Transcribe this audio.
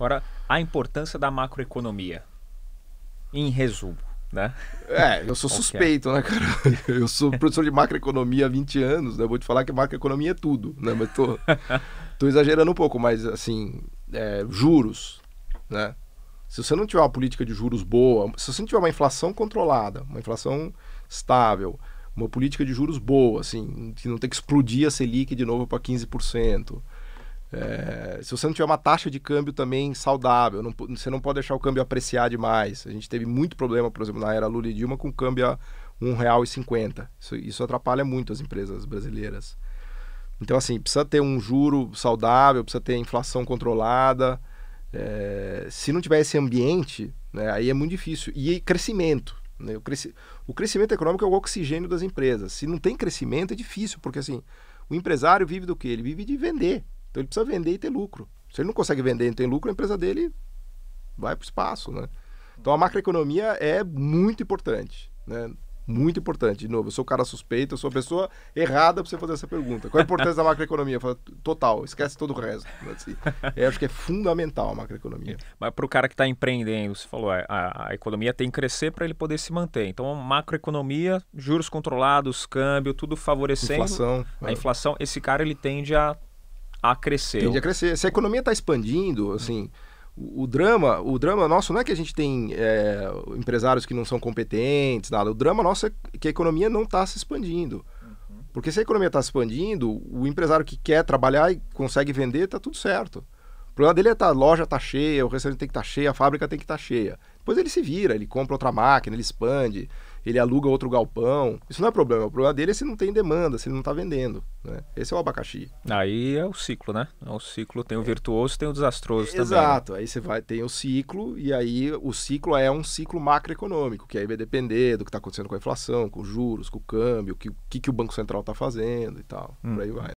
Ora, a importância da macroeconomia, em resumo. Né? É, eu sou suspeito, né, cara? Eu sou professor de macroeconomia há 20 anos, né? Vou te falar que macroeconomia é tudo, né? Mas tô, tô exagerando um pouco, mas assim, é, juros, né? Se você não tiver uma política de juros boa, se você não tiver uma inflação controlada, uma inflação estável, uma política de juros boa, assim, que não tem que explodir a Selic de novo para 15%, é, se você não tiver uma taxa de câmbio também saudável, não, você não pode deixar o câmbio apreciar demais. A gente teve muito problema, por exemplo, na era Lula e Dilma com câmbio a R$ 1,50. Isso, isso atrapalha muito as empresas brasileiras. Então, assim, precisa ter um juro saudável, precisa ter inflação controlada. É, se não tiver esse ambiente, né, aí é muito difícil. E crescimento. Né? O, cresci... o crescimento econômico é o oxigênio das empresas. Se não tem crescimento, é difícil, porque assim, o empresário vive do que? Ele vive de vender. Então ele precisa vender e ter lucro. Se ele não consegue vender e não tem lucro, a empresa dele vai para o espaço, né? Então a macroeconomia é muito importante, né? Muito importante. De novo, eu sou o cara suspeito, eu sou a pessoa errada para você fazer essa pergunta. Qual a importância da macroeconomia? Falo, total, esquece todo o resto. Assim. Eu acho que é fundamental a macroeconomia. É, mas para o cara que está empreendendo, você falou, a, a economia tem que crescer para ele poder se manter. Então, macroeconomia, juros controlados, câmbio, tudo favorecendo. Inflação. A é. inflação, esse cara ele tende a a crescer. Tende a crescer. Se a economia está expandindo, assim, o, o, drama, o drama nosso não é que a gente tem é, empresários que não são competentes, nada. O drama nosso é que a economia não está se expandindo. Uhum. Porque se a economia está se expandindo, o empresário que quer trabalhar e consegue vender, está tudo certo. O problema dele é que tá, a loja está cheia, o restaurante tem que estar tá a fábrica tem que estar tá cheia. Depois ele se vira, ele compra outra máquina, ele expande ele aluga outro galpão. Isso não é problema. O problema dele é se não tem demanda, se ele não está vendendo. Né? Esse é o abacaxi. Aí é o ciclo, né? É o ciclo. Tem o virtuoso, tem o desastroso né? Exato. também. Exato. Né? Aí você vai, tem o ciclo, e aí o ciclo é um ciclo macroeconômico, que aí vai depender do que está acontecendo com a inflação, com os juros, com o câmbio, o que, que, que, o Banco Central está fazendo e tal. Hum. Por aí vai.